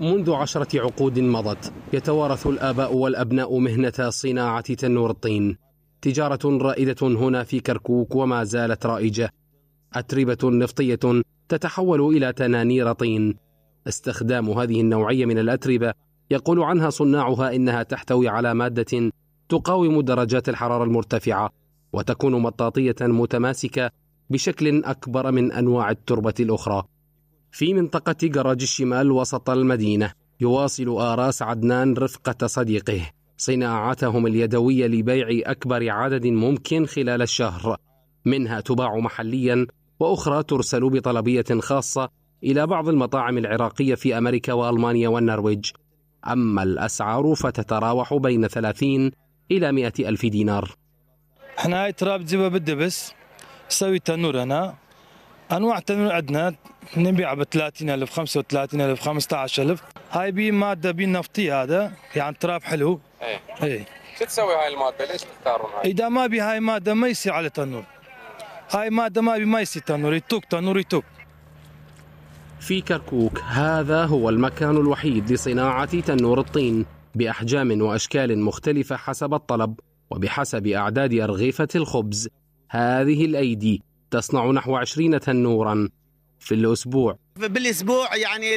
منذ عشرة عقود مضت يتوارث الآباء والأبناء مهنة صناعة تنور الطين تجارة رائدة هنا في كركوك وما زالت رائجة أتربة نفطية تتحول إلى تنانير طين استخدام هذه النوعية من الأتربة يقول عنها صناعها إنها تحتوي على مادة تقاوم درجات الحرارة المرتفعة وتكون مطاطية متماسكة بشكل أكبر من أنواع التربة الأخرى في منطقة جراج الشمال وسط المدينة يواصل آراس عدنان رفقة صديقه صناعتهم اليدوية لبيع أكبر عدد ممكن خلال الشهر منها تباع محليا وأخرى ترسل بطلبية خاصة إلى بعض المطاعم العراقية في أمريكا وألمانيا والنرويج أما الأسعار فتتراوح بين 30 إلى 100 ألف دينار احنا هاي تراب تجيبها بالدبس تسوي تنور هنا انواع التموين عندنا نبيع ب 30000 35000 15000 هاي بي ماده بي نفطي هذا يعني تراب حلو اي اي شو تسوي هاي الماده ليش تختارون هاي؟ اذا ما بي هاي ماده ما يصير على تنور هاي ماده ما بي ما يصير تنور يتوك تنور يتوك في كركوك هذا هو المكان الوحيد لصناعه تنور الطين باحجام واشكال مختلفه حسب الطلب وبحسب اعداد ارغفه الخبز هذه الايدي تصنع نحو 20 تنورا في الأسبوع بالاسبوع يعني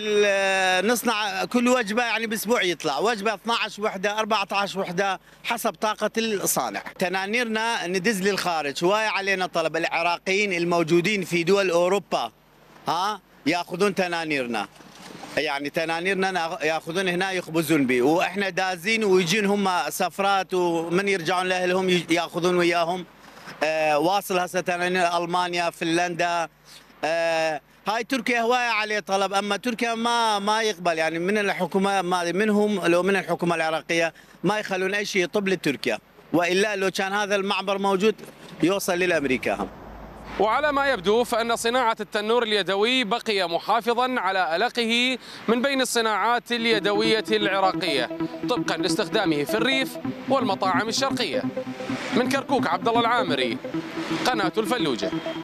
نصنع كل وجبه يعني باسبوع يطلع وجبه 12 وحده 14 وحده حسب طاقه الصانع تنانيرنا ندز للخارج هواي علينا طلب العراقيين الموجودين في دول اوروبا ها ياخذون تنانيرنا يعني تنانيرنا ياخذون هنا يخبزون به واحنا دازين ويجين هم سفرات ومن يرجعون لاهلهم ياخذون وياهم آه، واصل هسه المانيا فنلندا آه، هاي تركيا هواية عليه طلب أما تركيا ما ما يقبل يعني من الحكومة ما منهم لو من الحكومة العراقية ما يخلون أي شيء يطب لتركيا وإلا لو كان هذا المعبر موجود يوصل للأمريكا هم وعلى ما يبدو فأن صناعة التنور اليدوي بقي محافظا على ألقه من بين الصناعات اليدوية العراقية طبقا لاستخدامه في الريف والمطاعم الشرقية من كركوك عبد الله العامري قناة الفلوجة